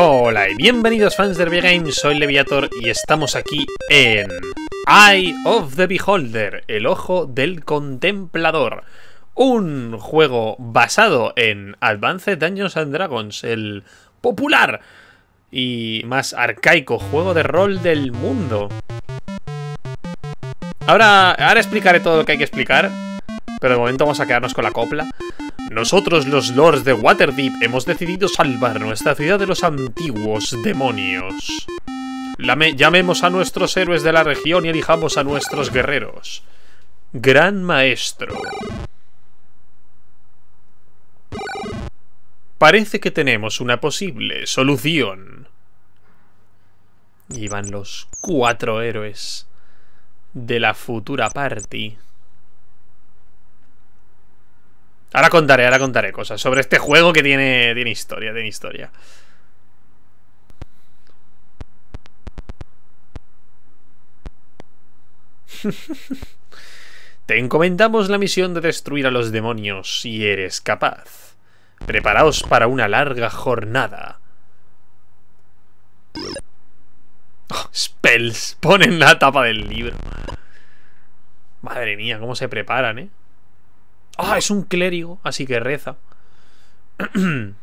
Hola y bienvenidos fans de Herbie soy Leviator y estamos aquí en Eye of the Beholder, el ojo del contemplador. Un juego basado en Advanced Dungeons and Dragons, el popular y más arcaico juego de rol del mundo. Ahora, ahora explicaré todo lo que hay que explicar, pero de momento vamos a quedarnos con la copla. Nosotros, los Lords de Waterdeep, hemos decidido salvar nuestra ciudad de los antiguos demonios. llamemos a nuestros héroes de la región y elijamos a nuestros guerreros. Gran Maestro. Parece que tenemos una posible solución. Y van los cuatro héroes de la futura party. Ahora contaré, ahora contaré cosas sobre este juego que tiene, tiene historia, tiene historia. Te encomendamos la misión de destruir a los demonios si eres capaz. Preparaos para una larga jornada. Oh, spells, ponen la tapa del libro. Madre mía, cómo se preparan, ¿eh? Ah, es un clérigo, así que reza.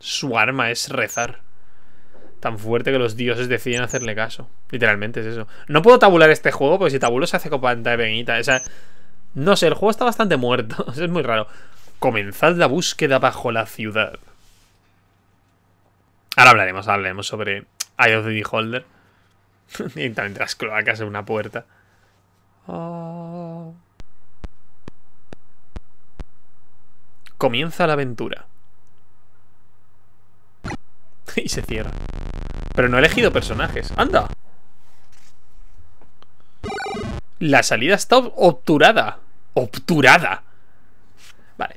Su arma es rezar. Tan fuerte que los dioses deciden hacerle caso. Literalmente es eso. No puedo tabular este juego porque si tabulo se hace con pantalla pequeñita. O sea, no sé, el juego está bastante muerto. es muy raro. Comenzad la búsqueda bajo la ciudad. Ahora hablaremos, hablaremos sobre Eye of the Beholder. Directamente las cloacas en una puerta. Oh. Comienza la aventura. y se cierra. Pero no he elegido personajes. ¡Anda! La salida está obturada. Obturada. Vale.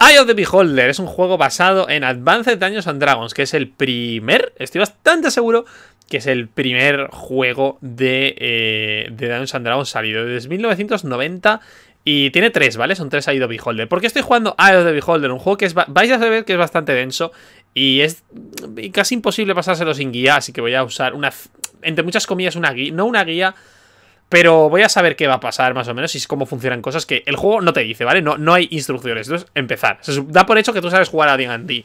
Eye of the Beholder es un juego basado en Advanced Dungeons and Dragons, que es el primer, estoy bastante seguro, que es el primer juego de, eh, de Dungeons and Dragons salido desde 1990 y tiene tres, ¿vale? Son tres AIDO de Beholder. ¿Por estoy jugando ah, Eye of Un juego que es, vais a saber que es bastante denso y es casi imposible pasárselo sin guía, así que voy a usar una... Entre muchas comillas, una guía... No una guía, pero voy a saber qué va a pasar más o menos y cómo funcionan cosas que el juego no te dice, ¿vale? No, no hay instrucciones, entonces empezar. da por hecho que tú sabes jugar a D&D.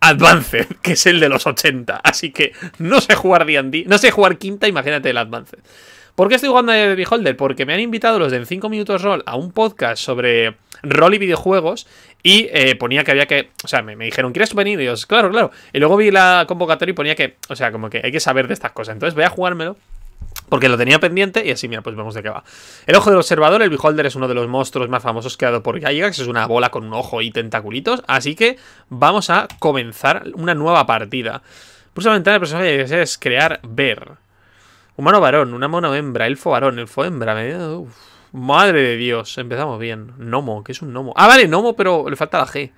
Advanced, que es el de los 80, así que no sé jugar D&D, no sé jugar quinta, imagínate el Advanced. ¿Por qué estoy jugando a Beholder? Porque me han invitado los de En 5 Minutos Roll a un podcast sobre rol y videojuegos y eh, ponía que había que... O sea, me, dijeron, ¿quieres venir? Y yo, claro, claro. Y luego vi la convocatoria y ponía que... O sea, como que hay que saber de estas cosas. Entonces voy a jugármelo. Porque lo tenía pendiente y así, mira, pues vemos de qué va. El ojo del observador, el Beholder es uno de los monstruos más famosos creado por que Es una bola con un ojo y tentaculitos. Así que vamos a comenzar una nueva partida. Pues la ventana es crear ver. Humano varón, una mono hembra, elfo varón, elfo hembra. madre de Dios, empezamos bien. Nomo, que es un gnomo? Ah, vale, gnomo, pero le falta la G.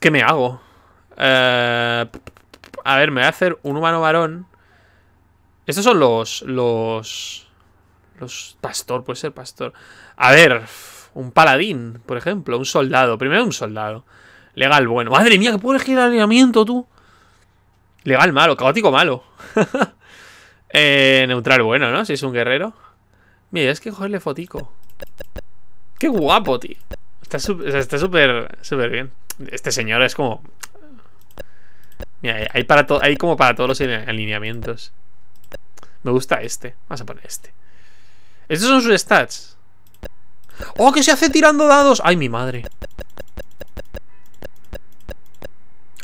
¿Qué me hago? Eh, a ver, me voy a hacer un humano varón. Estos son los... Los... Los... Pastor, puede ser pastor. A ver, un paladín, por ejemplo. Un soldado. Primero un soldado. Legal, bueno. Madre mía, que puedes girar alineamiento, tú. Legal malo, caótico malo. Eh, neutral bueno, ¿no? Si es un guerrero. Mira, es que cogerle fotico. ¡Qué guapo, tío! Está súper súper bien. Este señor es como... Mira, hay, para hay como para todos los alineamientos. Me gusta este. Vamos a poner este. Estos son sus stats. ¡Oh, que se hace tirando dados! ¡Ay, mi madre!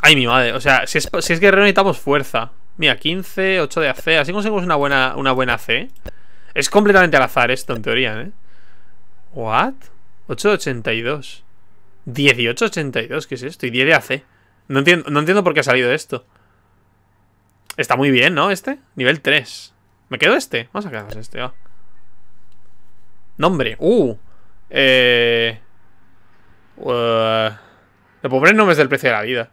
Ay, mi madre. O sea, si es, guerrero necesitamos fuerza. Mira, 15, 8 de AC. Así conseguimos una buena, una buena C. Es completamente al azar esto, en teoría, ¿eh? ¿What? 8 de 82. 18 82, ¿qué es esto? Y 10 de AC. No entiendo, no entiendo por qué ha salido esto. Está muy bien, ¿no? Este. Nivel 3. Me quedo este. Vamos a quedarnos este, va. Nombre. Uh. Eh. Uh, le me nombres del precio de la vida.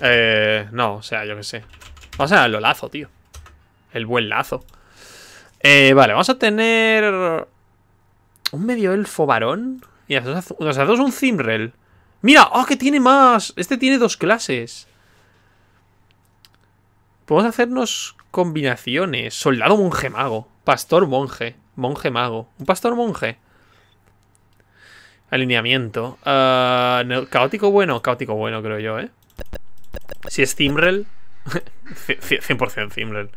Eh, no, o sea, yo qué sé. Vamos a lo lazo, tío. El buen lazo. Eh, vale, vamos a tener... Un medio elfo varón. Y los dos un Zimrel. ¡Mira! ¡Oh, que tiene más! Este tiene dos clases. Podemos hacernos combinaciones. Soldado monje mago. Pastor monje. Monje mago. Un pastor monje. Alineamiento. Ah, caótico bueno. Caótico bueno, creo yo, ¿eh? Si es Zimrel, 100% Zimrel.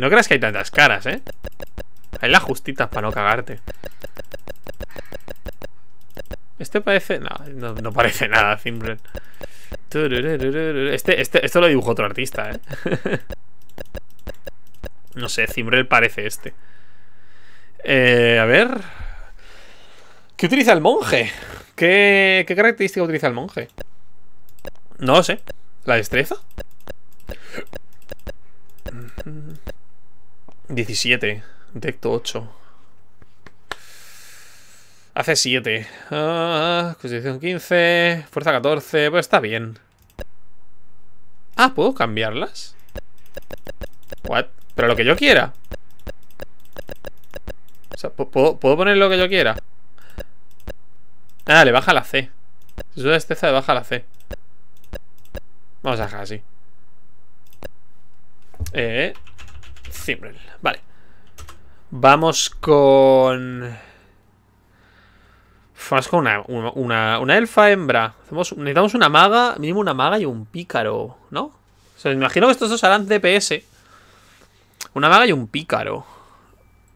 No creas que hay tantas caras, ¿eh? Hay las justitas para no cagarte. Este parece... No, no, parece nada, Zimbrel. Este, este, esto lo dibujó otro artista, ¿eh? no sé, Zimbrel parece este. Eh, a ver... ¿Qué utiliza el monje? ¿Qué, ¿Qué, característica utiliza el monje? No lo sé. ¿La destreza? 17. Decto 8. Hace 7. Ah, constitución 15. Fuerza 14. Pues está bien. Ah, ¿puedo cambiarlas? What? Pero lo que yo quiera. O sea, ¿puedo, ¿puedo poner lo que yo quiera? Ah, le baja la C. Si su destreza, le baja la C. Vamos a dejar así. Eh. Vale. Vamos con. Vamos con una, una, una elfa hembra. Hacemos, necesitamos una maga, mínimo una maga y un pícaro, ¿no? O sea, me imagino que estos dos harán DPS. Una maga y un pícaro.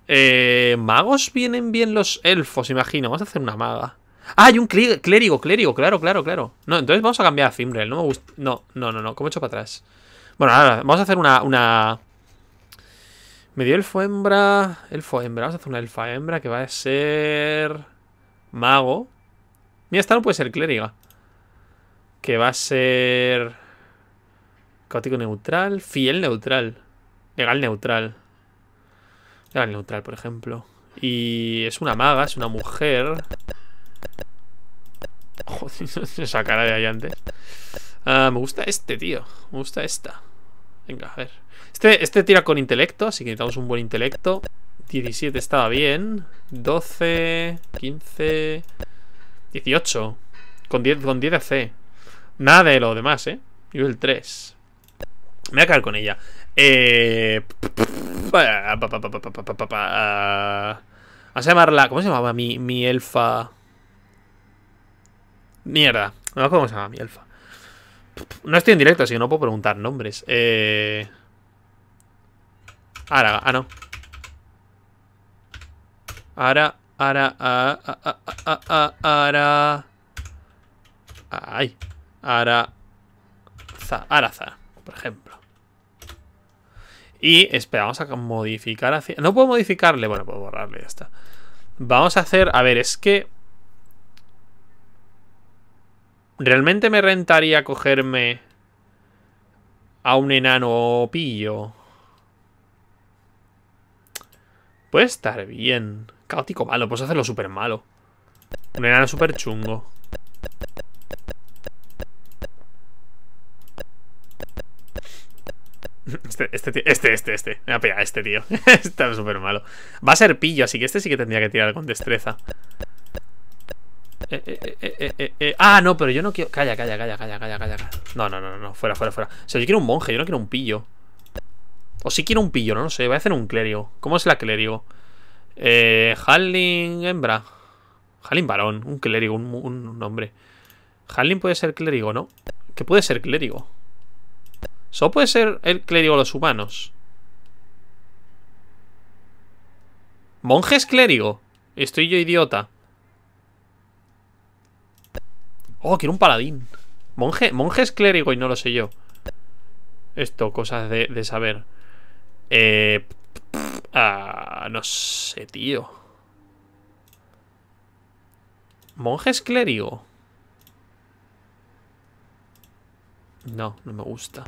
Eh, magos vienen bien los elfos, imagino. Vamos a hacer una maga. Ah, hay un clérigo, clérigo, claro, claro, claro. No, entonces vamos a cambiar a Fimbrel, No me gusta. No, no, no, no. ¿Cómo he hecho para atrás? Bueno, ahora vamos a hacer una. una... Me dio elfo hembra. Elfo hembra. Vamos a hacer una elfa hembra que va a ser. Mago. Mira, esta no puede ser clériga. Que va a ser. Caótico neutral. Fiel neutral. Legal neutral. Legal neutral, por ejemplo. Y es una maga, es una mujer. Sacará de ahí antes. me gusta este, tío. Me gusta esta. Venga, a ver. Este, este tira con intelecto, así que necesitamos un buen intelecto. 17 estaba bien. 12, 15, 18. Con 10, con 10 de Nada de lo demás, ¿eh? Y el 3. Me voy a caer con ella. Eh... Vamos a llamarla... ¿Cómo se llamaba mi elfa? Mierda. No cómo se llama mi elfa. No estoy en directo, así que no puedo preguntar nombres. Eh... Ara, ah, no. Ara, ara, a, a, ara. Ay. Ara. araza, por ejemplo. Y espera, vamos a modificar hacia. No puedo modificarle. Bueno, puedo borrarle, ya está. Vamos a hacer. A ver, es que. ¿Realmente me rentaría cogerme a un enano pillo? Puede estar bien. Caótico malo, pues hacerlo súper malo. Un enano súper chungo. Este, este, este, este, este. Me ha este tío. Está súper malo. Va a ser pillo, así que este sí que tendría que tirar con destreza. Eh, eh, eh, ah, no, pero yo no quiero. Calla, calla, calla, calla, calla, calla. No, no, no, no, fuera, fuera, fuera. O sea, yo quiero un monje, yo no quiero un pillo. O si quiero un pillo, no lo sé. Voy a hacer un clérigo. ¿Cómo es la clérigo? Eh. hembra. Halling varón, un clérigo, un, hombre. Halling puede ser clérigo, ¿no? ¿Qué puede ser clérigo? Solo puede ser el clérigo los humanos. Monje es clérigo. Estoy yo idiota. Oh, quiero un paladín. Monje, monje es clérigo y no lo sé yo. Esto, cosas de, saber. Eh, ah, no sé, tío. Monje es clérigo. No, no me gusta.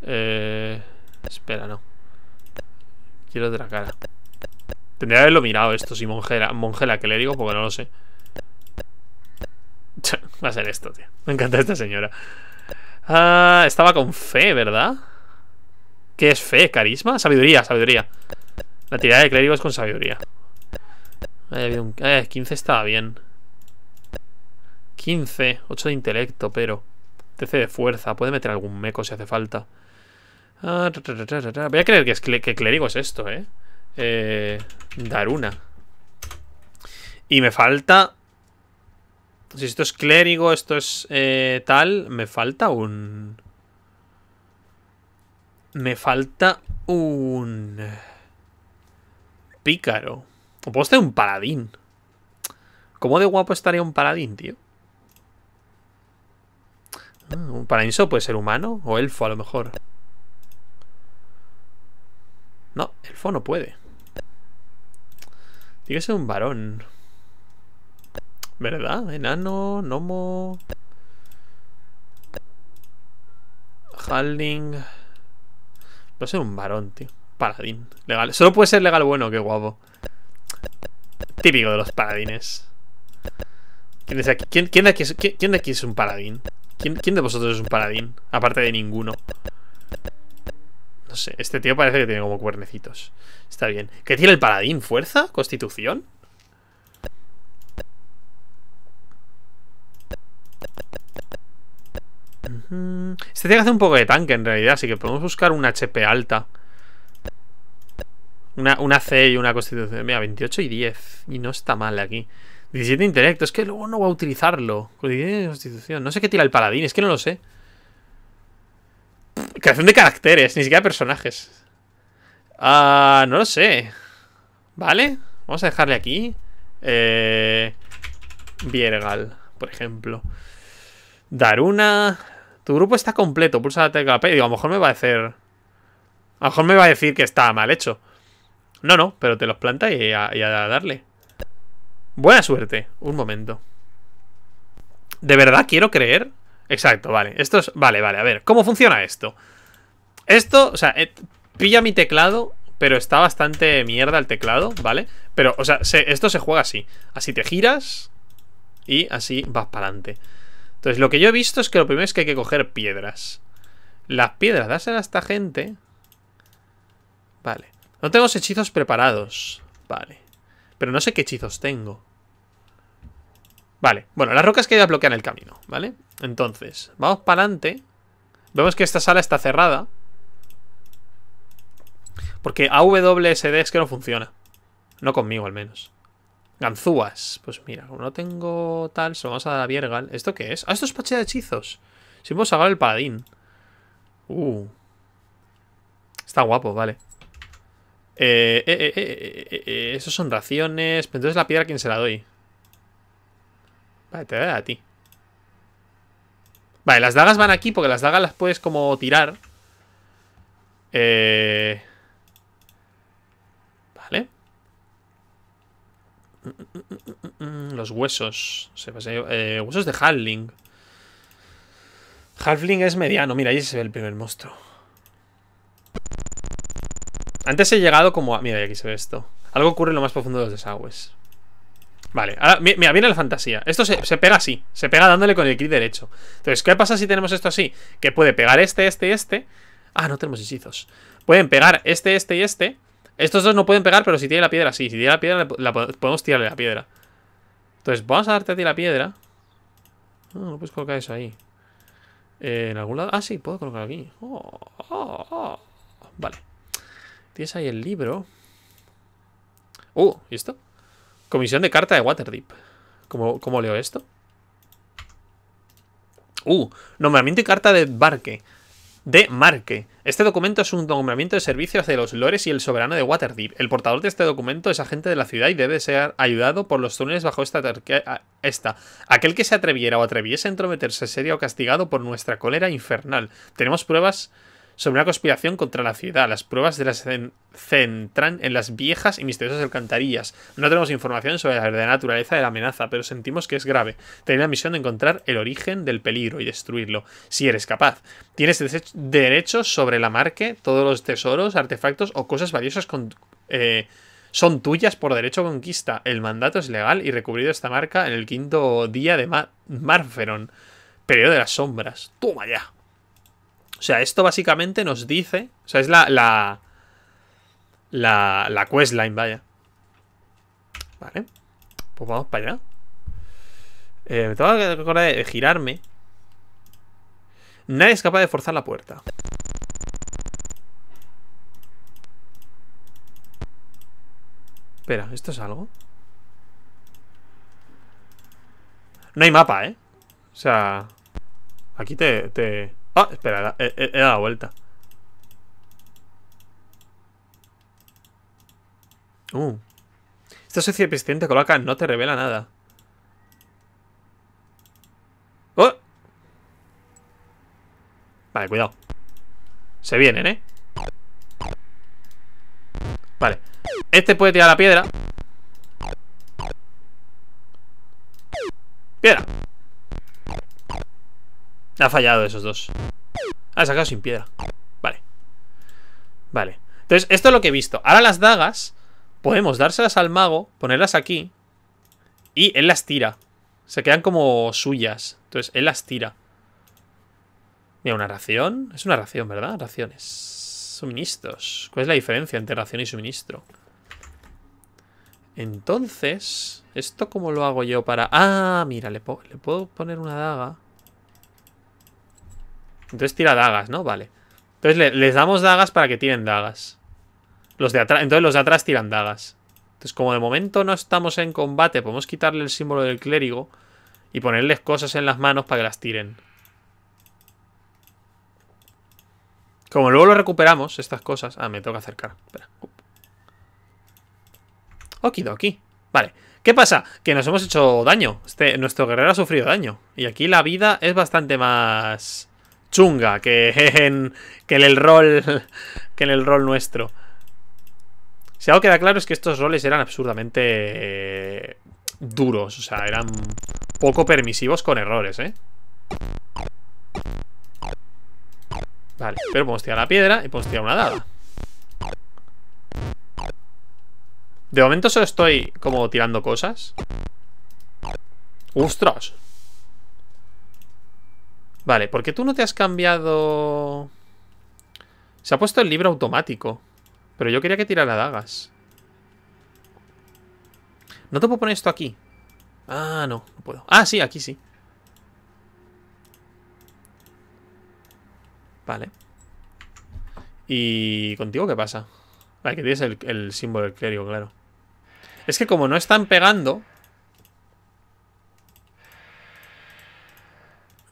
Eh, espera, no. Quiero otra cara. Tendría que haberlo mirado esto, si monje era, monje era clérigo, porque no lo sé. Va a ser esto, tío. Me encanta esta señora. Ah, estaba con fe, ¿verdad? ¿Qué es fe? ¿Carisma? Sabiduría, sabiduría. La tirada de clérigos con sabiduría. Eh, 15 estaba bien. 15, 8 de intelecto, pero. 13 de fuerza. Puede meter algún meco si hace falta. Ah, Voy a creer que, clérigo es esto, ¿eh? eh. Daruna. Y me falta pues si esto es clérigo, esto es eh, tal, me falta un... Me falta un... Pícaro. O puedo un paladín. ¿Cómo de guapo estaría un paladín, tío? Mm, un paladín puede ser humano o elfo a lo mejor. No, elfo no puede. Tiene que ser un varón. ¿Verdad? Enano, Nomo... ¿Halding? Va a ser un varón, tío. Paladín. Legal. Solo puede ser legal bueno, qué guapo. Típico de los paladines. ¿Quién, de, aquí es, un paladín? ¿Quién, ¿Quién de vosotros es un paladín? Aparte de ninguno. No sé, este tío parece que tiene como cuernecitos. Está bien. ¿Qué tiene el paladín? ¿Fuerza? ¿Constitución? Este tiene que hacer un poco de tanque en realidad, así que podemos buscar una HP alta. Una, C y una constitución. Mira, 28 y 10. Y no está mal aquí. 17 intelecto, es que luego no va a utilizarlo. Constitución. No sé qué tira el paladín, es que no lo sé. Creación de caracteres, ni siquiera personajes. Ah, no lo sé. Vale, vamos a dejarle aquí. Eh, Viergal, por ejemplo. Dar una. Tu grupo está completo, pulsa la tecla P. Digo, a lo mejor me va a decir. A lo mejor me va a decir que está mal hecho. No, no, pero te los planta y a, darle. Buena suerte. Un momento. ¿De verdad quiero creer? Exacto, vale. Esto es. Vale, vale, a ver. ¿Cómo funciona esto? Esto, o sea, eh, pilla mi teclado, pero está bastante mierda el teclado, ¿vale? Pero, o sea, esto se juega así. Así te giras y así vas para adelante. Entonces, lo que yo he visto es que lo primero es que hay que coger piedras. Las piedras, dáselas a esta gente. Vale. No tengo hechizos preparados. Vale. Pero no sé qué hechizos tengo. Vale. Bueno, las rocas que ya bloquean el camino, ¿vale? Entonces, vamos para adelante. Vemos que esta sala está cerrada. Porque AWSD es que no funciona. No conmigo, al menos. Ganzúas. Pues mira, como no tengo tal, se lo vamos a dar a Viergal. ¿Esto qué es? Ah, esto es de hechizos. Si hemos sacado el paladín. Uh. Está guapo, vale. Eh eh eh, eh, eh, eh, eh esos son raciones. Pero entonces la piedra, ¿quién se la doy? Vale, te doy a ti. Vale, las dagas van aquí porque las dagas las puedes como tirar. Eh... Vale. Los huesos. huesos de Halfling. Halfling es mediano. Mira, ahí se ve el primer monstruo. Antes he llegado como a... Mira, aquí se ve esto. Algo ocurre en lo más profundo de los desagües. Vale, ahora, mira, viene la fantasía. Esto se, pega así, se pega dándole con el clic derecho. Entonces, ¿qué pasa si tenemos esto así? Que puede pegar este, este, este. Ah, no tenemos hechizos. Pueden pegar este, este y este. Estos dos no pueden pegar, pero si tiene la piedra, sí. Si tiene la piedra, podemos tirarle la piedra. Entonces, vamos a darte a ti la piedra. No, ah, no puedes colocar eso ahí. Eh, en algún lado. Ah, sí, puedo colocar aquí. Oh, oh, oh. Vale. Tienes ahí el libro. Uh, ¿y esto? Comisión de carta de Waterdeep. ¿Cómo, cómo leo esto? Uh, nombramiento y carta de Barque. De Marque. Este documento es un nombramiento de servicio hacia los lores y el soberano de Waterdeep. El portador de este documento es agente de la ciudad y debe ser ayudado por los túneles bajo esta, esta. Aquel que se atreviera o atreviese a entrometerse sería castigado por nuestra cólera infernal. Tenemos pruebas sobre una conspiración contra la ciudad. Las pruebas se centran en las viejas y misteriosas alcantarillas. No tenemos información sobre la verdadera naturaleza de la amenaza, pero sentimos que es grave. Tenéis la misión de encontrar el origen del peligro y destruirlo, si eres capaz. Tienes derechos sobre la marca todos los tesoros, artefactos o cosas valiosas eh, son tuyas por derecho conquista. El mandato es legal y recubrido esta marca en el quinto día de Marferon, periodo de las sombras. Toma ya. O sea, esto básicamente nos dice... O sea, es la... La, la, la questline, vaya. Vale. Pues vamos para allá. Eh, me tengo que recordar de, girarme. Nadie es capaz de forzar la puerta. Espera, ¿esto es algo? No hay mapa, ¿eh? O sea... Aquí te... Ah, espera, he, dado la vuelta. Uh. Esta socio presidente coloca no te revela nada. ¡Oh! Vale, cuidado. Se vienen, ¿eh? Vale. Este puede tirar la piedra. Piedra. Ha fallado esos dos. Ah, ha sacado sin piedra. Vale. Vale. Entonces, esto es lo que he visto. Ahora las dagas podemos dárselas al mago, ponerlas aquí y él las tira. Se quedan como suyas. Entonces, él las tira. Mira, una ración. Es una ración, ¿verdad? Raciones. Suministros. ¿Cuál es la diferencia entre ración y suministro? Entonces, ¿esto cómo lo hago yo para...? Ah, mira, le, le puedo poner una daga. Entonces tira dagas, ¿no? Vale. Entonces les damos dagas para que tiren dagas. Los de atrás, entonces los de atrás tiran dagas. Entonces como de momento no estamos en combate, podemos quitarle el símbolo del clérigo y ponerles cosas en las manos para que las tiren. Como luego lo recuperamos, estas cosas... Ah, me tengo que acercar. Espera. aquí. Vale. ¿Qué pasa? Que nos hemos hecho daño. Este, nuestro guerrero ha sufrido daño. Y aquí la vida es bastante más chunga que en, que el rol que en el rol nuestro. Si algo queda claro es que estos roles eran absurdamente eh, duros, o sea, eran poco permisivos con errores, ¿eh? Vale, pero podemos tirar la piedra y podemos tirar una dada De momento solo estoy como tirando cosas. ¡Ostras! Vale, porque tú no te has cambiado... Se ha puesto el libro automático. Pero yo quería que tirara dagas. No te puedo poner esto aquí. Ah, no, no puedo. Ah, sí, aquí sí. Vale. ¿Y contigo qué pasa? Vale, que tienes el, el símbolo del clérigo, claro. Es que como no están pegando,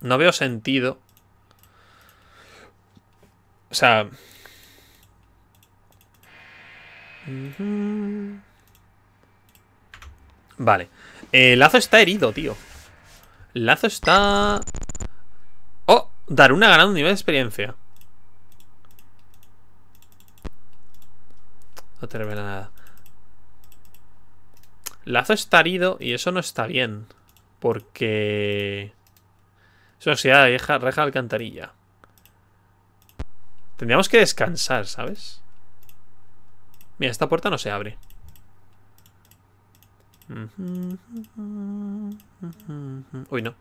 no veo sentido. O sea... Vale. Eh, el Lazo está herido, tío. Lazo está... ¡Oh! dar una gran nivel de experiencia. No te revela nada. Lazo está herido y eso no está bien. Porque... Eso sea, reja, reja alcantarilla. Tendríamos que descansar, ¿sabes? Mira, esta puerta no se abre. Uy, no.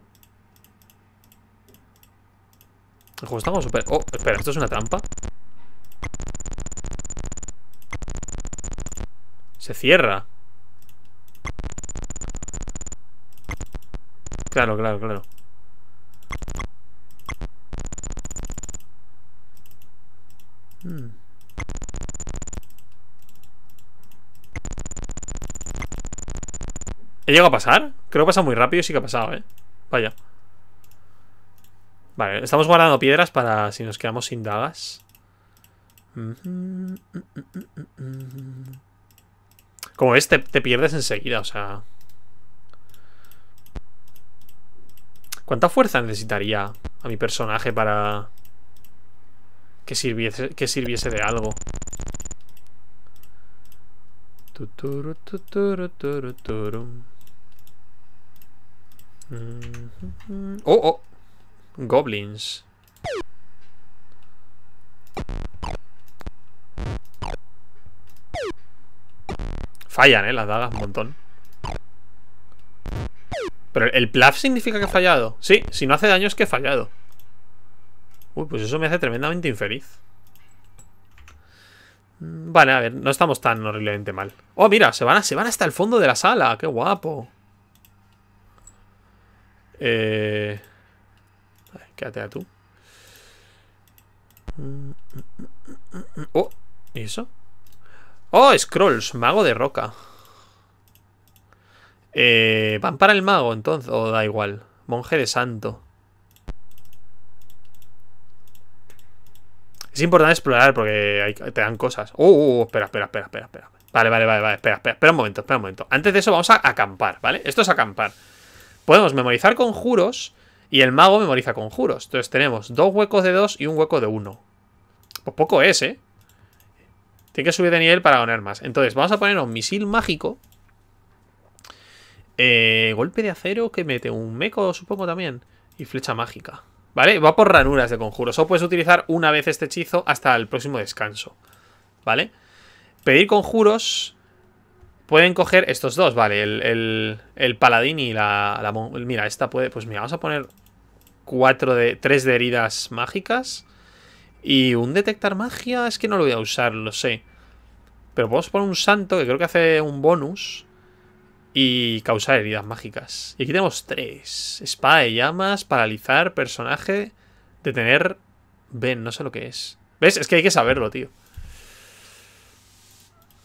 El juego como súper... Oh, espera, ¿esto es una trampa? Se cierra. Claro, claro, claro. Hmm. ¿He llegado a pasar? Creo que pasa muy rápido y sí que ha pasado, ¿eh? Vaya. Vale, estamos guardando piedras para si nos quedamos sin dagas. Como ves, te pierdes enseguida, o sea... ¿Cuánta fuerza necesitaría a mi personaje para que sirviese, que sirviese de algo. Mm-hmm. Oh, oh. Goblins. Fallan, eh, las dagas, un montón. Pero el plaf significa que ha fallado. Sí, si no hace daño es que ha fallado. Uy, pues eso me hace tremendamente infeliz. Mm, vale, a ver, no estamos tan horriblemente mal. ¡Oh, mira! Se van, se van hasta el fondo de la sala. ¡Qué guapo! Eh... A quédate a tú. Mm, mm, ¡Oh! ¿Y eso? ¡Oh! Scrolls, mago de roca. Eh, ¿Van para el mago entonces? ¿O da igual? Monje de santo. Es importante explorar porque te dan cosas. Uh, uh, uh, espera, espera, espera, espera, espera. Vale, vale, vale, vale, espera, espera, espera un momento, espera un momento. Antes de eso vamos a acampar, ¿vale? Esto es acampar. Podemos memorizar conjuros y el mago memoriza conjuros. Entonces tenemos dos huecos de dos y un hueco de uno. Pues poco es, ¿eh? Tiene que subir de nivel para ganar más. Entonces vamos a poner un misil mágico. Eh, golpe de acero que mete un meco, supongo también. Y flecha mágica. ¿Vale? Va por ranuras de conjuros. O puedes utilizar una vez este hechizo hasta el próximo descanso. ¿Vale? Pedir conjuros. Pueden coger estos dos, vale. El, el, paladín y la, Mira, esta puede. Pues mira, vamos a poner cuatro de. tres de heridas mágicas. Y un detectar magia. Es que no lo voy a usar, lo sé. Pero podemos poner un santo que creo que hace un bonus y causar heridas mágicas. Y aquí tenemos tres. Espada de llamas, paralizar, personaje, detener... Ven, no sé lo que es. ¿Ves? Es que hay que saberlo, tío.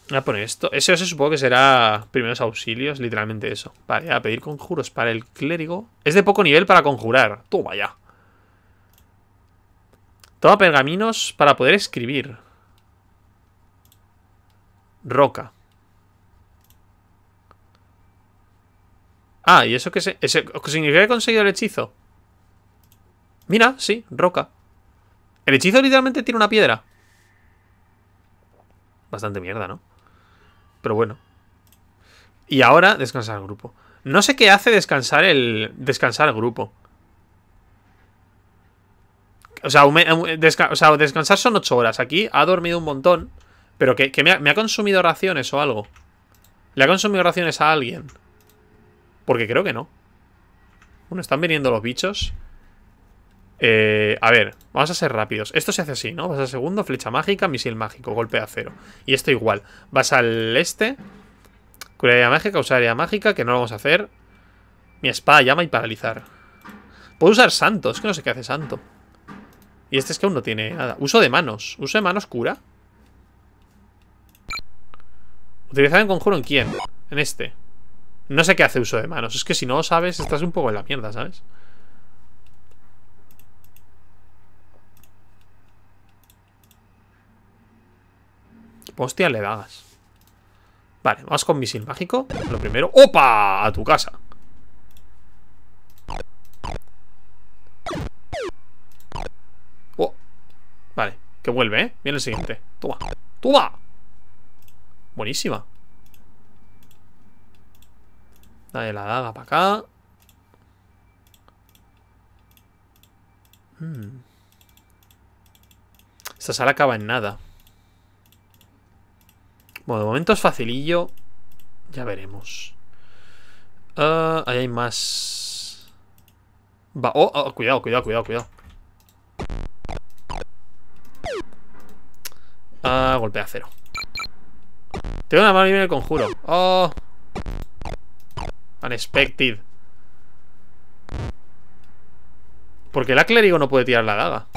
Voy a poner esto. Ese supongo que será primeros auxilios, literalmente eso. Vale, a pedir conjuros para el clérigo. Es de poco nivel para conjurar. Toma ya. Toma pergaminos para poder escribir. Roca. Ah, ¿y eso qué, se, significa que he conseguido el hechizo? Mira, sí, roca. El hechizo literalmente tiene una piedra. Bastante mierda, ¿no? Pero bueno. Y ahora descansar el grupo. No sé qué hace descansar el. Descansar el grupo. Eh, o sea, descansar son ocho horas. Aquí ha dormido un montón. Pero que, me, ha, consumido raciones o algo. Le ha consumido raciones a alguien. Porque creo que no. Bueno, están viniendo los bichos. Eh, a ver, vamos a ser rápidos. Esto se hace así, ¿no? Vas al segundo, flecha mágica, misil mágico, golpe de acero. Y esto igual. Vas al este. Curaría mágica, usar área mágica, que no lo vamos a hacer. Mi espada llama y paralizar. Puedo usar santo, es que no sé qué hace santo. Y este es que aún no tiene nada. Uso de manos. ¿Uso de manos cura? Utilizar en conjuro en quién? En este. No sé qué hace uso de manos. Es que si no lo sabes, estás un poco en la mierda, ¿sabes? Hostia, le dagas. Vale, vas con misil mágico. Lo primero. ¡Opa! A tu casa. Oh. Vale, que vuelve, ¿eh? Viene el siguiente. Toma. ¡Toma! Buenísima. De la daga para acá. Hmm. Esta sala acaba en nada. Bueno, de momento es facilillo. Ya veremos. Ah, ahí hay más. Va. Oh, oh, cuidado, cuidado, cuidado, cuidado. Ah, cero. Tengo una mano libre el conjuro. Oh. Unexpected. Porque el clérigo no puede tirar la daga.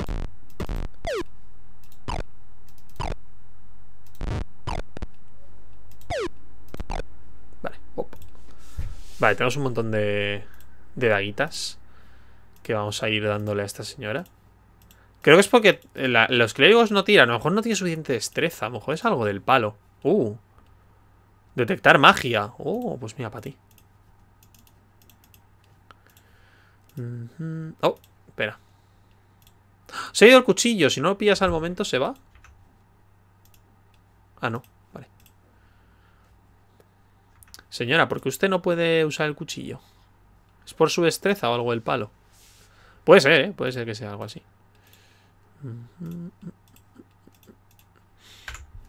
Vale, tenemos un montón de, de daguitas que vamos a ir dándole a esta señora. Creo que es porque los clérigos no tiran. A lo mejor no tiene suficiente destreza. A lo mejor es algo del palo. Uh. Detectar magia. Oh, pues mira, para ti. Oh, espera. Se ha ido el cuchillo. Si no lo pillas al momento, se va. Ah, no. Vale. Señora, porque usted no puede usar el cuchillo? ¿Es por su destreza o algo del palo? Puede ser, ¿eh? Puede ser que sea algo así.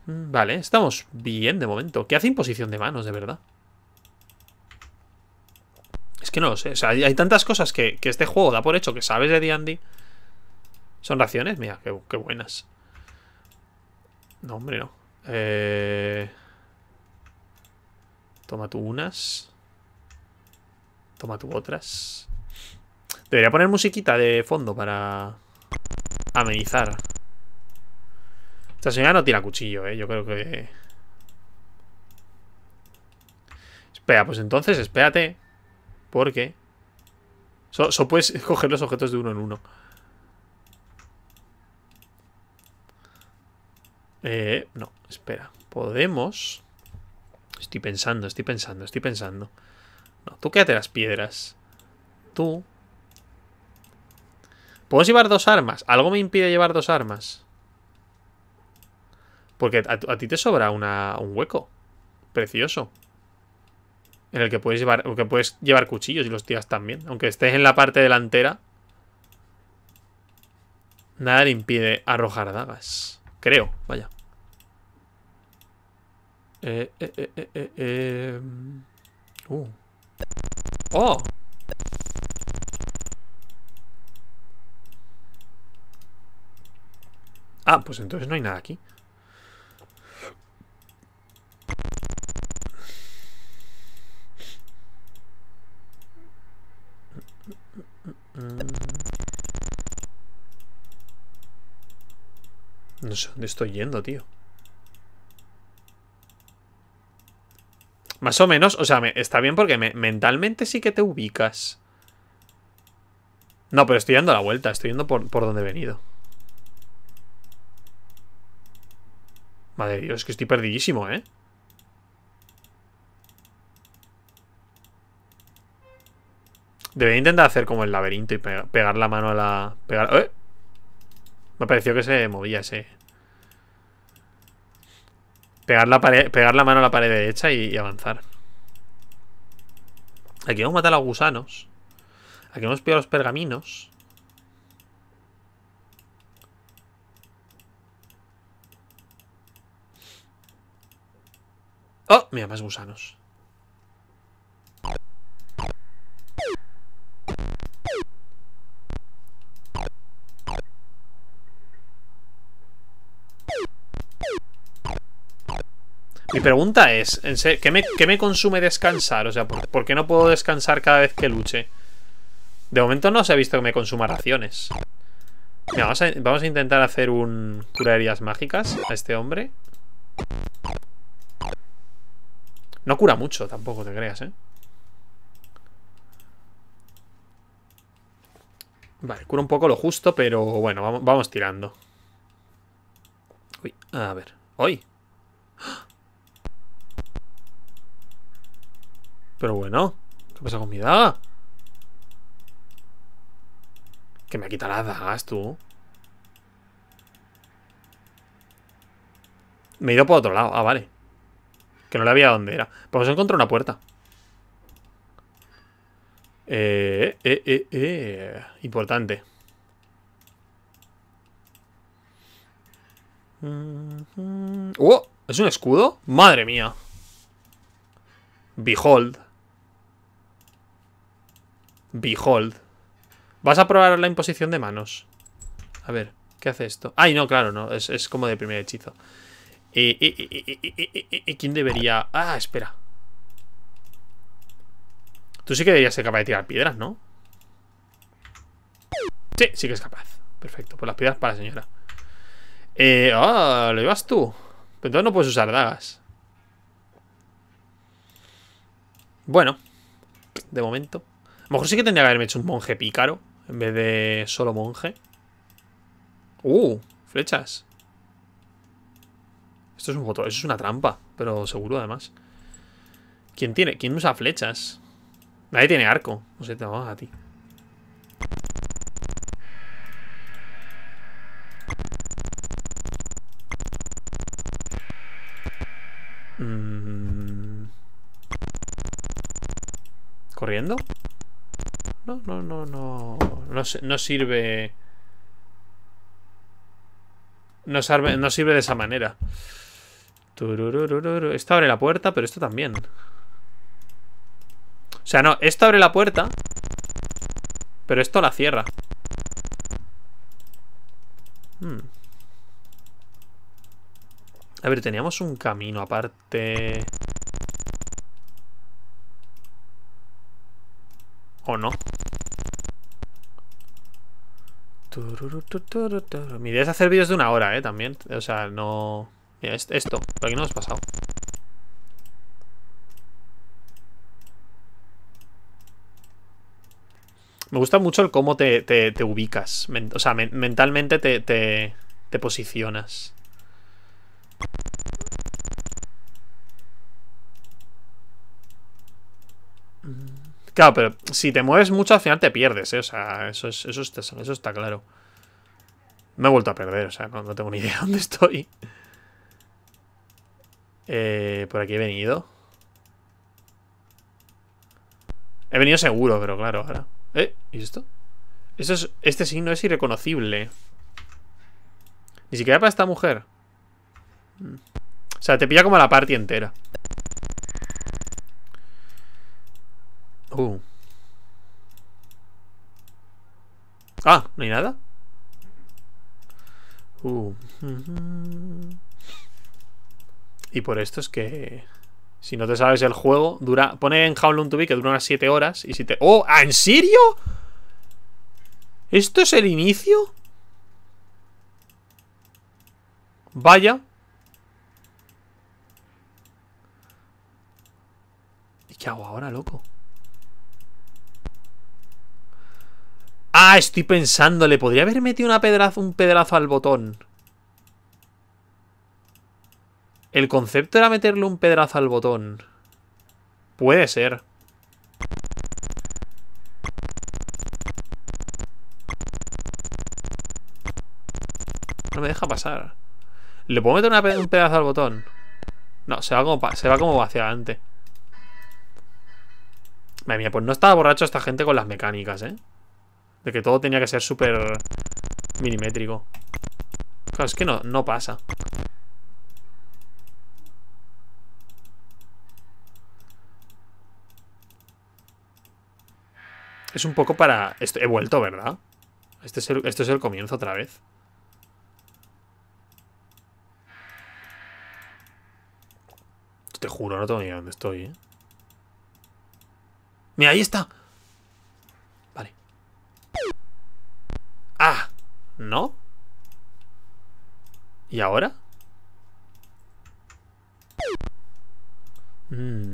Vale, estamos bien de momento. ¿Qué hace imposición de manos, de verdad? que no lo sé. O sea, hay, tantas cosas que, este juego da por hecho que sabes de D&D. Son raciones, mira, qué, buenas. No, hombre, no. Eh, toma tú unas. Toma tú otras. Debería poner musiquita de fondo para amenizar. Esta señora no tira cuchillo, ¿eh? Yo creo que... Espera, pues entonces, espérate. Porque... Solo puedes coger los objetos de uno en uno. Eh, no, espera. Podemos... Estoy pensando, estoy pensando, estoy pensando. No, tú quédate las piedras. Tú... Puedes llevar dos armas? ¿Algo me impide llevar dos armas? Porque a, ti te sobra un hueco. Precioso. En el que puedes llevar, que puedes llevar cuchillos y los tiras también. Aunque estés en la parte delantera. Nada le impide arrojar dagas. Creo, vaya. Eh, eh, eh, eh, eh. eh mm. Uh. ¡Oh! Ah, pues entonces no hay nada aquí. Mm. No sé dónde estoy yendo, tío. Más o menos, o sea, está bien porque mentalmente sí que te ubicas. No, pero estoy dando la vuelta, estoy yendo por, por donde he venido. Madre de Dios, que estoy perdidísimo, ¿eh? Debería intentar hacer como el laberinto y pegar la mano a la... ¡Eh! Me pareció que se movía ese. Pegar la, pegar la mano a la pared derecha y, avanzar. Aquí vamos a matar a los gusanos. Aquí hemos pillado los pergaminos. Oh, mira, más gusanos. Mi pregunta es, ¿qué me, consume descansar? O sea, ¿por, qué no puedo descansar cada vez que luche? De momento no se ha visto que me consuma raciones. vamos, a, intentar hacer un curarías mágicas a este hombre. No cura mucho tampoco, te creas, ¿eh? Vale, cura un poco lo justo, pero bueno, vamos, tirando. a ver. ¡Hoy! Pero bueno, ¿qué pasa con mi daga? Que me quitado las dagas, tú. Me he ido por otro lado. Ah, vale. Que no le había dónde era. Pues encontré una puerta. Eh, eh, eh, eh. Importante. Mm-hmm. ¡Oh! ¿Es un escudo? ¡Madre mía! Behold. Behold. Vas a probar la imposición de manos. A ver, ¿qué hace esto? Ay, no, claro, no. Es, como de primer hechizo. ¿Y eh, eh, eh, ¿Quién debería...? Ah, espera. Tú sí que deberías ser capaz de tirar piedras, ¿no? Sí, sí que es capaz. Perfecto, pues las piedras para la señora. ah, lo llevas tú. Pero entonces no puedes usar dagas. Bueno, de momento mejor sí que tendría que haberme hecho un monje pícaro en vez de solo monje. Uh, flechas. Esto es un botón, eso es una trampa, pero seguro además. ¿Quién tiene? ¿Quién usa flechas? Nadie tiene arco. No sé, te vamos a ti. Mm. ¿Corriendo? No, no, no, no. No, sirve. No, no sirve de esa manera. Esto abre la puerta, pero esto también. O sea, no, esto abre la puerta. Pero esto la cierra. Hmm. A ver, teníamos un camino aparte. ¿O no? Mi idea es hacer vídeos de una hora, ¿eh? También. O sea, no... esto. Por aquí no has pasado. Me gusta mucho el cómo te, ubicas. O sea, mentalmente te, te, te posicionas. Claro, pero si te mueves mucho al final te pierdes, ¿eh? O sea, eso, es, eso, está, eso está claro. Me he vuelto a perder, o sea, no, tengo ni idea dónde estoy. Eh, por aquí he venido. He venido seguro, pero claro, ahora. ¿Eh? ¿Y esto? Eso este signo es irreconocible. Ni siquiera para esta mujer. Mm. O sea, te pilla como la parte entera. Ah, ¿no hay nada? Uh, y por esto es que... Si no te sabes el juego, dura... Pone en How To Be que dura unas 7 horas y si te... ¡Oh! ¿Ah, ¿En serio? ¿Esto es el inicio? Vaya. ¿Y qué hago ahora, loco? Ah, estoy pensando, le podría haber metido un pedazo al botón. El concepto era meterle un pedazo al botón. Puede ser. No me deja pasar. ¿Le puedo meter un pedazo al botón? No, se va como, se va como hacia adelante. Madre mía, pues no estaba borracho esta gente con las mecánicas, ¿eh? que todo tenía que ser súper milimétrico. Claro, es que no, no pasa. Es un poco para... he vuelto, ¿verdad? Este es el, esto es el comienzo otra vez. Te juro, no tengo ni idea dónde estoy, ¿eh? Mira, ahí está. ¿Y ahora? Mm.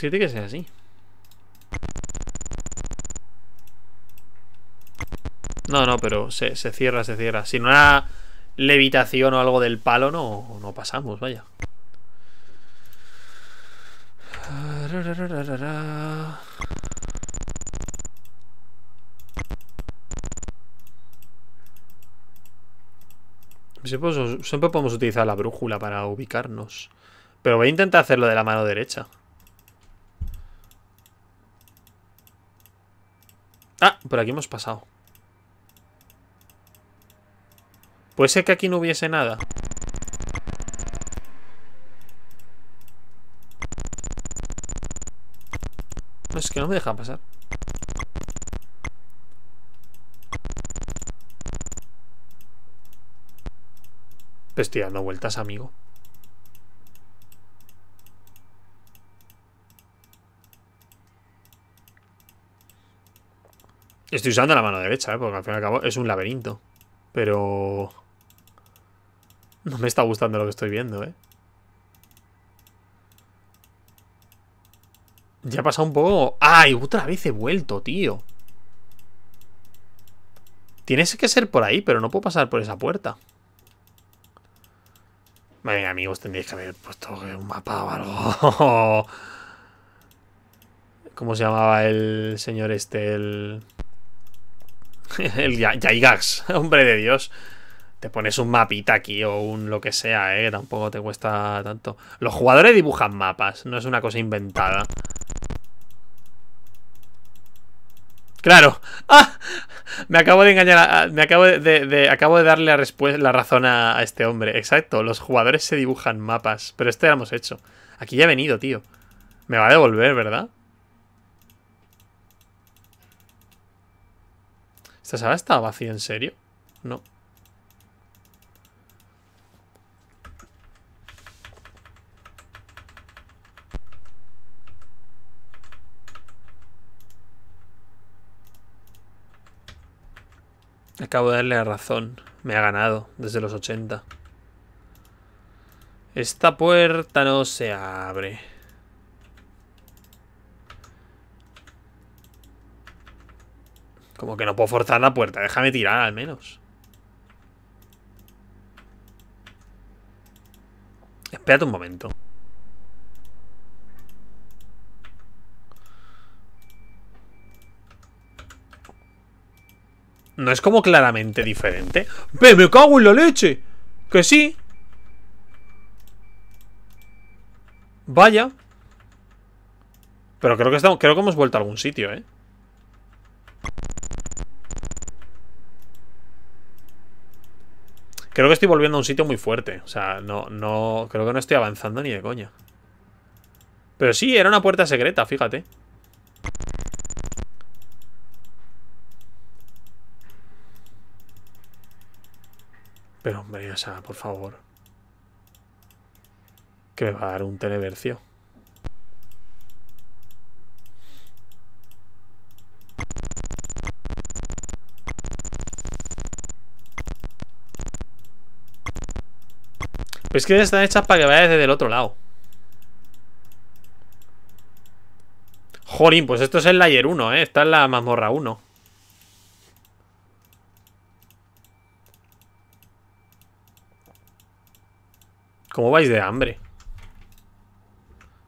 que sea así. No, no, pero se, se cierra, se cierra. no una levitación o algo del palo no, no pasamos, vaya. Pues, siempre podemos, utilizar la brújula para ubicarnos. Pero voy a intentar hacerlo de la mano derecha. Ah, por aquí hemos pasado. Puede ser que aquí no hubiese nada. es que no me deja pasar. Te pues estoy dando vueltas, amigo. Estoy usando la mano derecha, ¿eh? porque al fin y al cabo es un laberinto. Pero... No me está gustando lo que estoy viendo, ¿eh? Ya ha pasado un poco... ¡Ay! Otra vez he vuelto, tío. Tienes que ser por ahí, pero no puedo pasar por esa puerta. Madre amigos, tendríais que haber puesto un mapa o algo. ¿Cómo se llamaba el señor este? El. El hombre de Dios. Te pones un mapita aquí o un lo que sea, ¿eh? Tampoco te cuesta tanto. Los jugadores dibujan mapas, no es una cosa inventada. Claro. Ah, me acabo de engañar, me acabo de, acabo de darle la, razón a, este hombre. Exacto, los jugadores se dibujan mapas, pero este ya lo hemos hecho. Aquí ya he venido, tío. Me va a devolver, ¿verdad? ¿Esta sala estaba vacía en serio? No. Acabo de darle la razón. Me ha ganado desde los 80. Esta puerta no se abre. Como que no puedo forzar la puerta. Déjame tirar al menos. Espérate un momento. No es como claramente diferente. bebe me cago en la leche! ¡Que sí! Vaya. Pero creo que, estamos, creo que hemos vuelto a algún sitio, ¿eh? Creo que estoy volviendo a un sitio muy fuerte. O sea, no, no. Creo que no estoy avanzando ni de coña. Pero sí, era una puerta secreta, fíjate. Pero hombre, o sea, por favor. Que me va a dar un televercio. Pues es que están hechas para que vaya desde el otro lado. Jolín, pues esto es el layer 1, ¿eh? Esta es la mazmorra 1. ¿Cómo vais de hambre?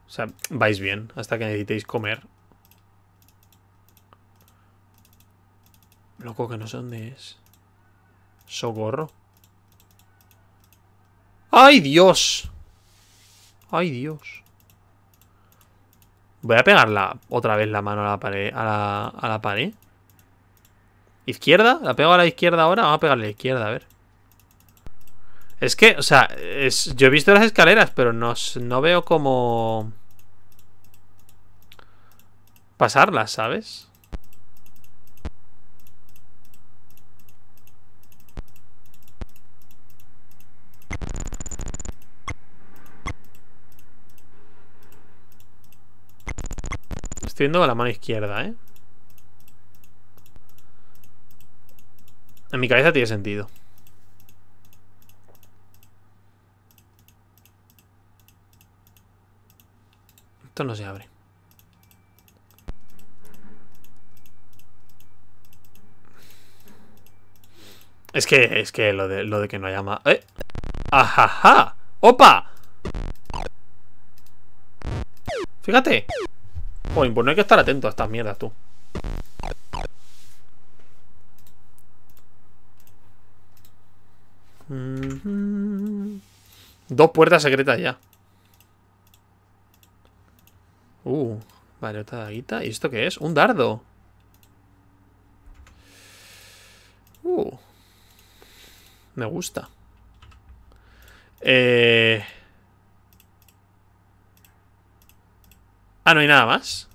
O sea, vais bien hasta que necesitéis comer. Loco, que no sé dónde es. Socorro. ¡Ay, Dios! ¡Ay, Dios! Voy a pegar otra vez la mano a la pared. A la, a la pared. ¿Izquierda? ¿La pego a la izquierda ahora? Vamos a pegarle a la izquierda, a ver. Es que, o sea, es, yo he visto las escaleras, pero no, veo cómo pasarlas, ¿sabes? Estoy viendo con la mano izquierda, ¿eh? En mi cabeza tiene sentido. no se abre. Es que, es que lo de, lo de que no llama... ¡Eh! ¡Ajaja! ¡Opa! Fíjate. Joder, pues no hay que estar atento a estas mierdas, tú. Mm-hmm. Dos puertas secretas ya. Vale, otra daguita. ¿Y esto qué es? ¡Un dardo! Uh. Me gusta. Eh... Ah, no hay nada más.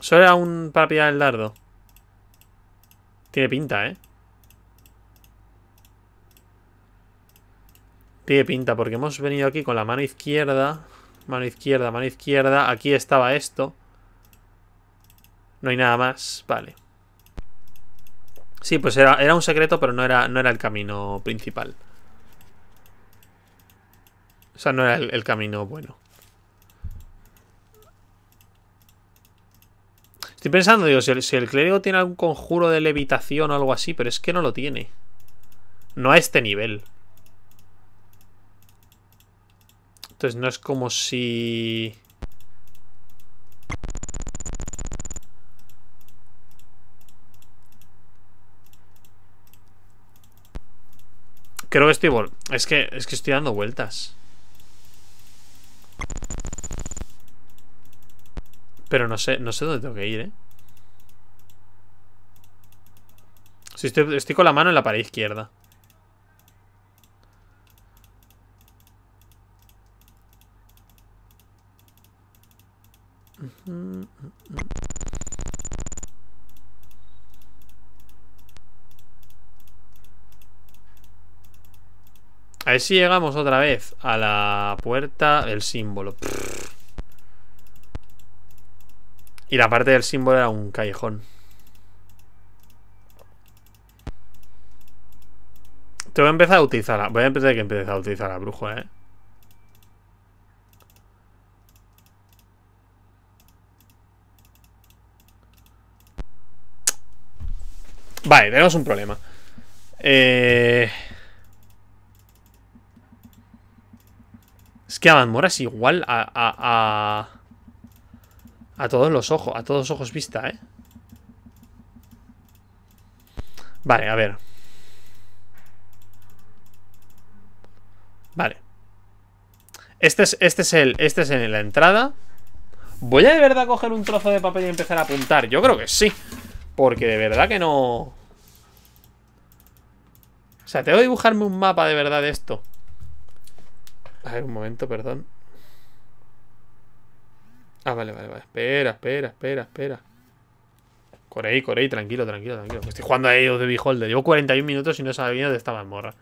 Solo era un para pillar el dardo. Tiene pinta, ¿eh? Tiene pinta, porque hemos venido aquí con la mano izquierda. Mano izquierda, mano izquierda. Aquí estaba esto. No hay nada más. Vale. Sí, pues era, era un secreto, pero no era, no era el camino principal. O sea, no era el, camino bueno. Estoy pensando, digo, si el, si el, clérigo tiene algún conjuro de levitación o algo así, pero es que no lo tiene. No a este nivel. Entonces no es como si... Creo que estoy es que es que estoy dando vueltas. Pero no sé, no sé dónde tengo que ir, ¿eh? Si estoy, estoy con la mano en la pared izquierda. ver si llegamos otra vez a la puerta El símbolo. Y la parte del símbolo era un callejón. Te voy a empezar a utilizar Voy a empezar que empezar a utilizar la brujo, eh. Vale, tenemos un problema. Eh... Es que a Mora es igual a, a, todos los ojos, a todos los ojos vista, ¿eh? Vale, a ver. Vale. Este es, este es el. Este es en la entrada. ¿Voy a de verdad coger un trozo de papel y empezar a apuntar? Yo creo que sí. Porque de verdad que no. O sea, tengo que dibujarme un mapa de verdad de esto. A ver, un momento, perdón. Ah, vale, vale, vale. Espera, espera, espera, espera. Corey, Corey, tranquilo, tranquilo, tranquilo. Estoy jugando a ellos de Beholder. Llevo 41 minutos y no sabía de esta mazmorra.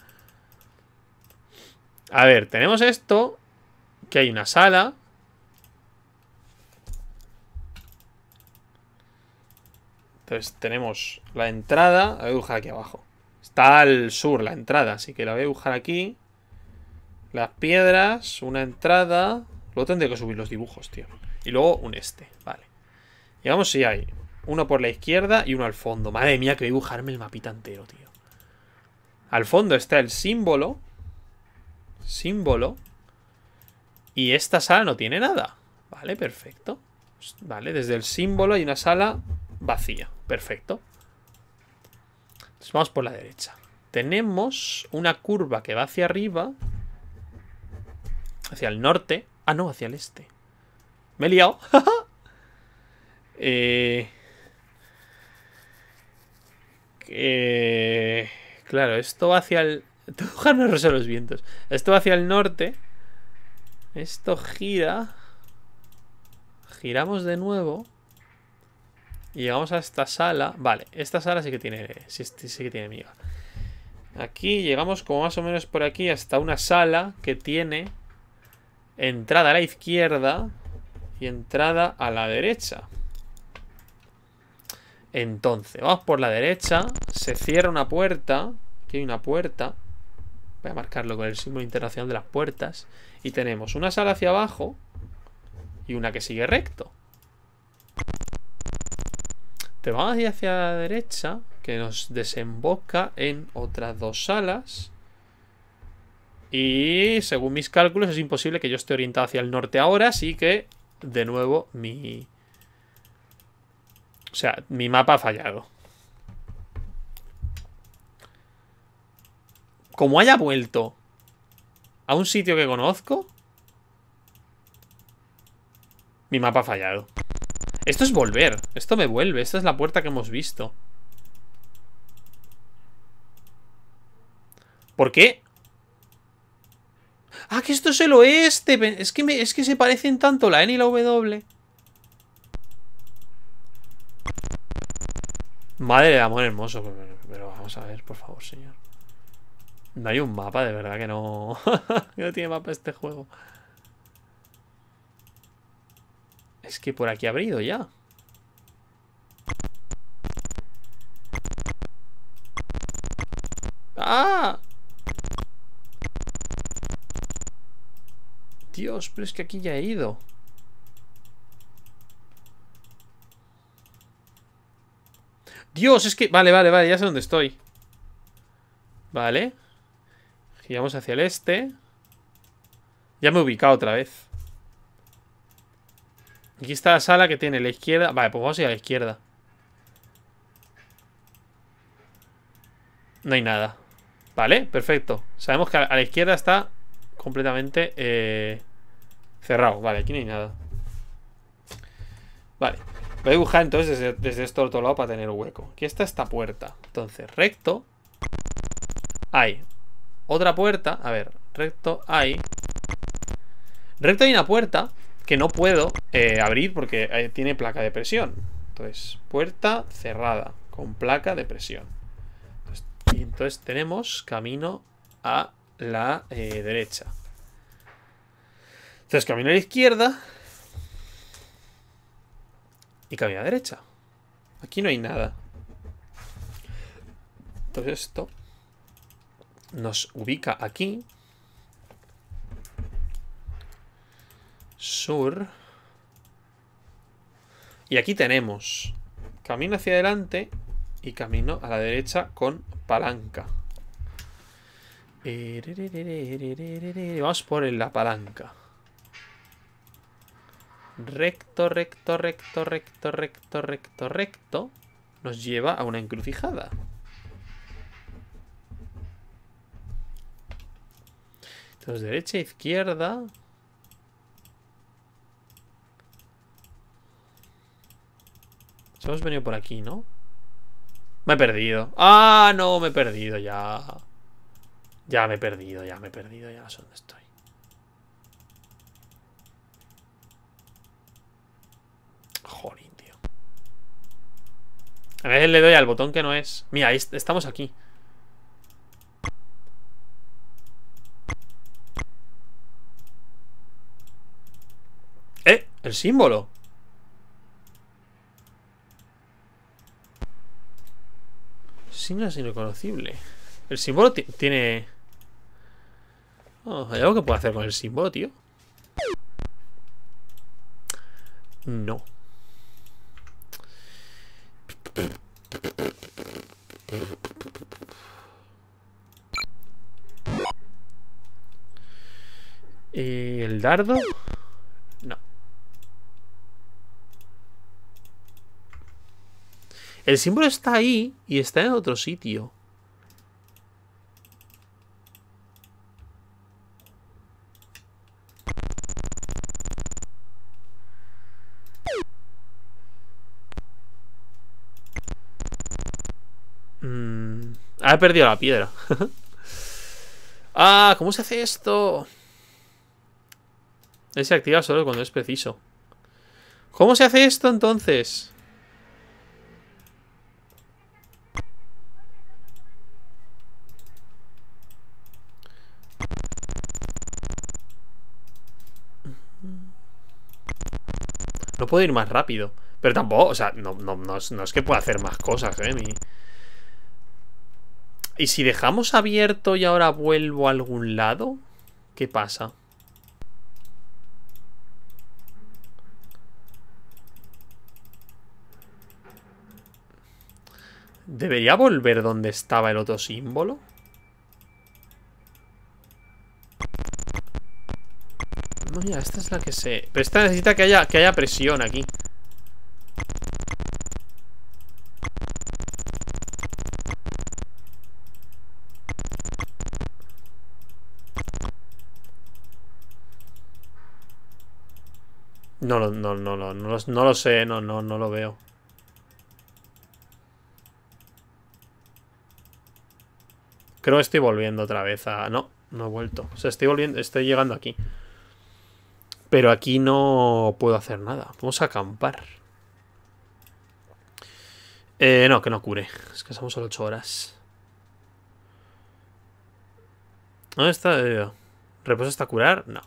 A ver, tenemos esto. Que hay una sala. Entonces tenemos la entrada. La voy a dibujar aquí abajo. Está al sur la entrada, así que la voy a dibujar aquí. Las piedras, una entrada. Luego tendré que subir los dibujos, tío. Y luego un este, vale. Y vamos si hay uno por la izquierda y uno al fondo. Madre mía, que dibujarme el mapita entero, tío. Al fondo está el símbolo. Símbolo. Y esta sala no tiene nada. Vale, perfecto. Vale, desde el símbolo hay una sala vacía. Perfecto. Entonces vamos por la derecha. Tenemos una curva que va hacia arriba hacia el norte. Ah, no, hacia el este. Me he liado. eh... Eh... Claro, esto va hacia el... Tengo los vientos. Esto va hacia el norte. Esto gira. Giramos de nuevo. Y llegamos a esta sala. Vale, esta sala sí que tiene. Sí, sí que tiene miga. Aquí llegamos como más o menos por aquí hasta una sala que tiene Entrada a la izquierda y entrada a la derecha. Entonces, vamos por la derecha, se cierra una puerta, aquí hay una puerta, voy a marcarlo con el símbolo internacional de las puertas, y tenemos una sala hacia abajo y una que sigue recto. Te vas hacia la derecha, que nos desemboca en otras dos salas, y según mis cálculos es imposible que yo esté orientado hacia el norte ahora, así que de nuevo mi... O sea, mi mapa ha fallado. Como haya vuelto a un sitio que conozco, mi mapa ha fallado. Esto es volver. Esto me vuelve. Esta es la puerta que hemos visto. ¿Por qué? Ah, que esto es el oeste. Es que, es que se parecen tanto la N y la W. Madre de amor hermoso. Pero, vamos a ver, por favor, señor. No hay un mapa, de verdad que no... no tiene mapa este juego. Es que por aquí ha abrido ya. Dios, pero es que aquí ya he ido. Dios, es que... Vale, vale, vale, ya sé dónde estoy. Vale. Giramos hacia el este. Ya me he ubicado otra vez. Aquí está la sala que tiene la izquierda. Vale, pues vamos a ir a la izquierda. No hay nada. Vale, perfecto. Sabemos que a la izquierda está completamente... Eh, Cerrado, vale, aquí no hay nada Vale Voy a dibujar entonces desde, este otro lado para tener hueco Aquí está esta puerta Entonces, recto Hay otra puerta A ver, recto hay Recto hay una puerta que no puedo eh, abrir porque eh, tiene placa de presión. Entonces, puerta cerrada con placa de presión. y entonces tenemos camino a la eh, derecha. Entonces camino a la izquierda. Y camino a la derecha. Aquí no hay nada. Entonces esto nos ubica aquí. Sur. Y aquí tenemos camino hacia adelante y camino a la derecha con palanca. Vamos por la palanca recto, recto, recto, recto, recto, recto, recto, nos lleva a una encrucijada. Entonces, derecha, e izquierda... hemos venido por aquí, ¿no? Me he perdido. ¡Ah, no! Me he perdido ya. Ya me he perdido, ya me he perdido, ya no sé dónde estoy. A veces le doy al botón que no es. Mira, estamos aquí. ¡Eh! El símbolo. símbolo es irreconocible. El símbolo tiene... Oh, ¿Hay algo que puedo hacer con el símbolo, tío? No. dardo? No. El símbolo está ahí y está en otro sitio. Mm, ha perdido la piedra. ah, ¿cómo se hace esto? Él se activa solo cuando es preciso. ¿Cómo se hace esto entonces? No puedo ir más rápido. Pero tampoco, o sea, no, es, que pueda hacer más cosas, ¿eh? ¿Y si dejamos abierto y ahora vuelvo a algún lado? ¿Qué pasa? ¿Debería volver donde estaba el otro símbolo? No, ya, esta es la que sé, Pero esta necesita que haya, que haya presión aquí. No, no, no, no, no, no, no lo sé, no, no, no lo veo. Creo que estoy volviendo otra vez a... No, no he vuelto. O sea, estoy volviendo, estoy llegando aquí. Pero aquí no puedo hacer nada. Vamos a acampar. Eh, no, que no cure. Es que estamos solo 8 horas. ¿Dónde está? ¿Reposo hasta curar? No.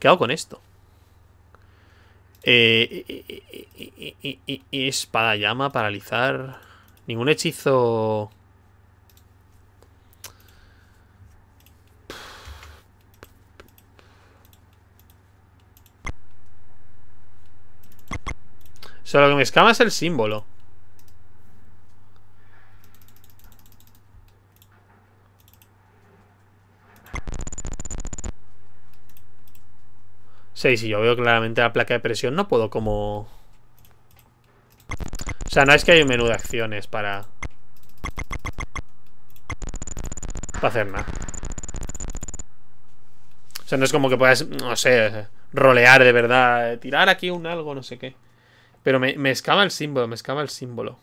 ¿Qué hago con esto? Eh, espada llama, paralizar... Ningún hechizo... Solo que me escama es el símbolo. Sí, sí, yo veo claramente la placa de presión. No puedo como... O sea, no es que hay un menú de acciones para... Para hacer nada. O sea, no es como que puedas, no sé, rolear de verdad, tirar aquí un algo, no sé qué. Pero me, me el símbolo, me escama el símbolo.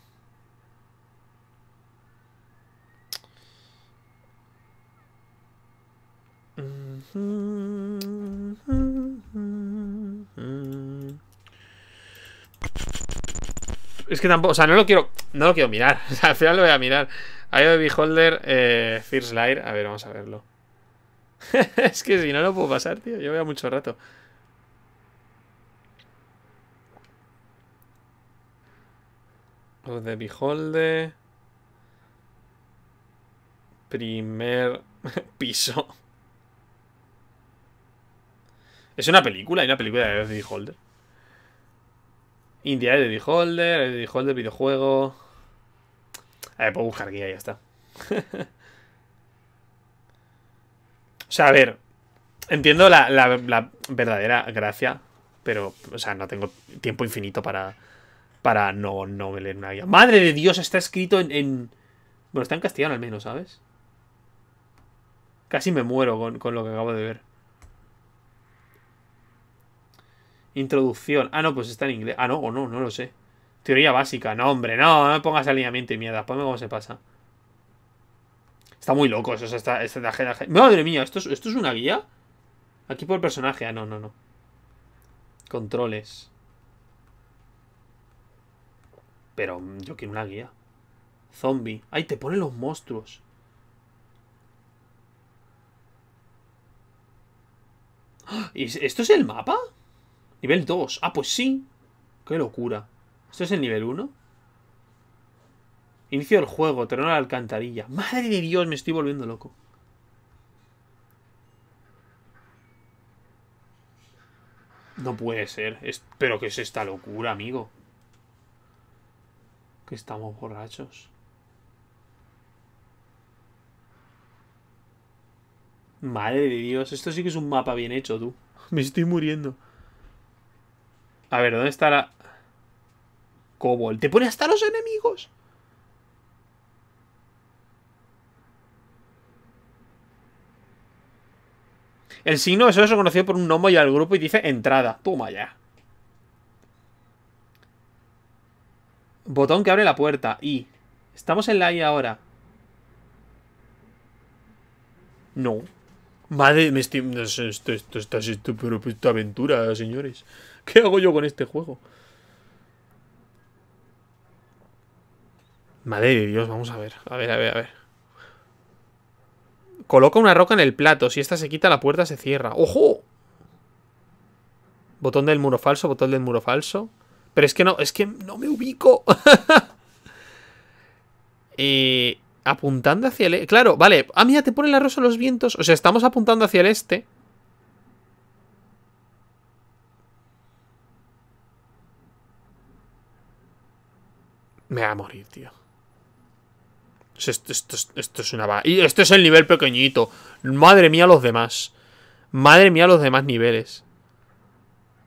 es que tampoco, o sea, no lo quiero, no lo quiero mirar. O sea, al final lo voy a mirar. IO Beholder, eh, Fierce Light. A ver, vamos a verlo. es que si no lo puedo pasar, tío. Yo a mucho rato. de Beholder. Primer piso. Es una película, hay una película de Beholder. India Eddie Holder, Eddie Holder videojuego. A ver, puedo buscar guía y ya está. o sea, a ver, entiendo la, verdadera gracia, pero, o sea, no tengo tiempo infinito para, para no, no leer una guía. Madre de Dios, está escrito en, Bueno, está en castellano al menos, ¿sabes? Casi me muero con lo que acabo de ver. Introducción. Ah, no, pues está en inglés. Ah, no, o no, no lo sé. Teoría básica. No, hombre, no, no me pongas alineamiento y mierda. Ponme cómo se pasa. Está muy loco eso. Está, está, Madre mía, ¿esto es, ¿esto es una guía? Aquí por personaje. Ah, no, no, no. Controles. Pero mm, yo quiero una guía. Zombie. Ay, te ponen los monstruos. ¿Y esto es el mapa? Nivel 2. Ah, pues sí. Qué locura. ¿Esto es el nivel 1? Inicio del juego, terreno de la alcantarilla. Madre de Dios, me estoy volviendo loco. No puede ser. espero Pero ¿qué es esta locura, amigo? Que estamos borrachos. Madre de Dios, esto sí que es un mapa bien hecho, tú. Me estoy muriendo. A ver, ¿dónde está la...? Cobol. ¿Te pone hasta los enemigos? El signo eso se reconocido por un nombre y al grupo y dice entrada. Toma ya. Botón que abre la puerta. Y. Estamos en la I ahora. No. Madre, me estoy. Esto, esto, esto, aventura, señores. ¿Qué hago yo con este juego? Madre de Dios, vamos a ver. A ver, a ver, a ver. Coloca una roca en el plato. Si esta se quita, la puerta se cierra. ¡Ojo! Botón del muro falso, botón del muro falso. Pero es que no, es que no me ubico. apuntando hacia el... E, claro, vale. Ah, mira, te pone la rosa los vientos. O sea, estamos apuntando hacia el este. Me va a morir, tío. Esto, es una... Y esto es el nivel pequeñito. Madre mía los demás. Madre mía los demás niveles.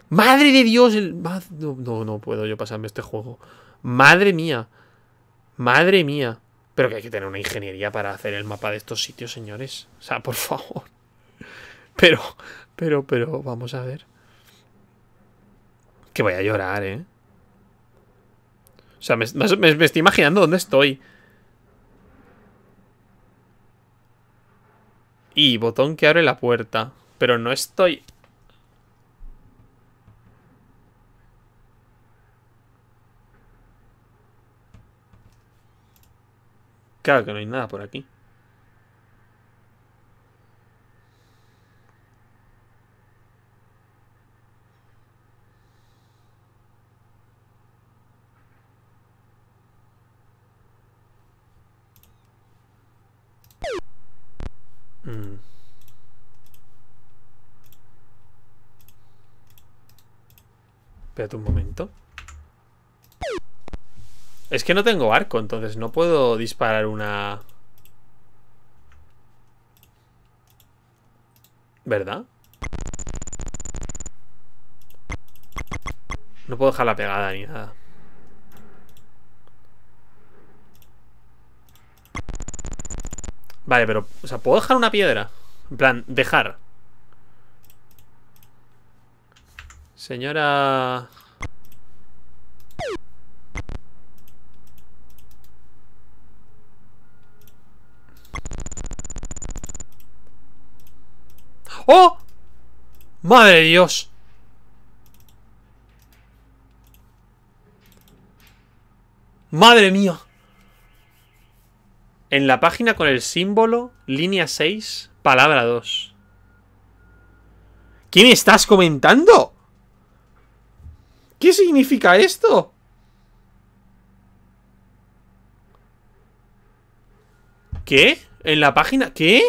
Madre de Dios. No, no, no puedo yo pasarme este juego. Madre mía. Madre mía. Pero que hay que tener una ingeniería para hacer el mapa de estos sitios, señores. O sea, por favor. Pero, pero, pero, vamos a ver. Que voy a llorar, ¿eh? O sea, me, me, me estoy imaginando dónde estoy. Y botón que abre la puerta. Pero no estoy... Claro que no hay nada por aquí. Espérate un momento. Es que no tengo arco, entonces no puedo disparar una... ¿Verdad? No puedo dejar la pegada ni nada. Vale, pero... O sea, ¿puedo dejar una piedra? En plan, dejar. Señora... ¡Oh! ¡Madre Dios! ¡Madre mía! En la página con el símbolo, línea 6, palabra 2. ¿Quién estás comentando? ¿Qué significa esto? ¿Qué? ¿En la página? ¿Qué?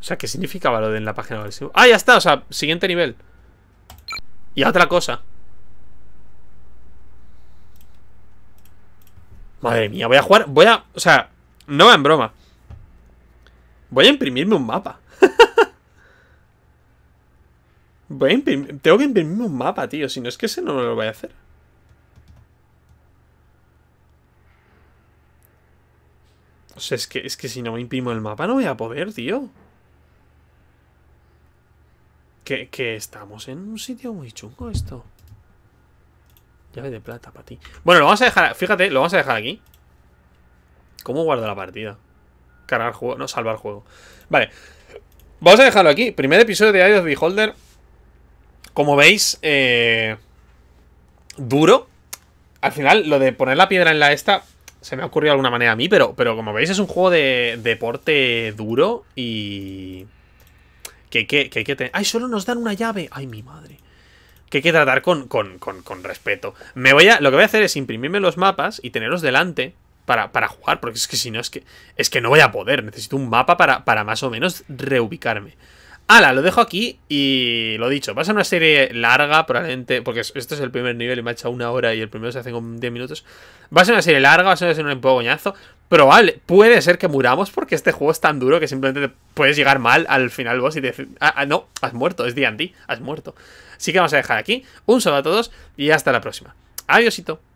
O sea, ¿qué significaba lo de en la página? Ah, ya está, o sea, siguiente nivel. Y otra cosa. Madre mía, voy a jugar. Voy a. O sea, no va en broma. Voy a imprimirme un mapa. voy a imprimir, tengo que imprimirme un mapa, tío. Si no es que ese no lo voy a hacer. O sea, es que, es que si no me imprimo el mapa no voy a poder, tío. Que, que estamos en un sitio muy chungo esto. Llave de plata para ti. Bueno, lo vamos a dejar. Fíjate, lo vamos a dejar aquí. ¿Cómo guardo la partida? Cargar juego. No, salvar juego. Vale. Vamos a dejarlo aquí. Primer episodio de Idos Beholder. Como veis, eh, duro. Al final, lo de poner la piedra en la esta se me ha ocurrido de alguna manera a mí, pero, pero como veis, es un juego de deporte duro y. Que, que hay que tener. ¡Ay, solo nos dan una llave! ¡Ay, mi madre! que hay que tratar con, con, con, con respeto. Me voy a, lo que voy a hacer es imprimirme los mapas y tenerlos delante para, para, jugar, porque es que si no es que, es que no voy a poder. Necesito un mapa para, para más o menos reubicarme. Ala, lo dejo aquí y lo dicho, va a ser una serie larga probablemente, porque esto es el primer nivel y me ha echado una hora y el primero se hace con 10 minutos. Va a ser una serie larga, va a ser un poco Pero Probable, puede ser que muramos porque este juego es tan duro que simplemente puedes llegar mal al final vos y decir, ah, ah, no, has muerto, es D&D, has muerto. Así que vamos a dejar aquí. Un saludo a todos y hasta la próxima. Adiósito.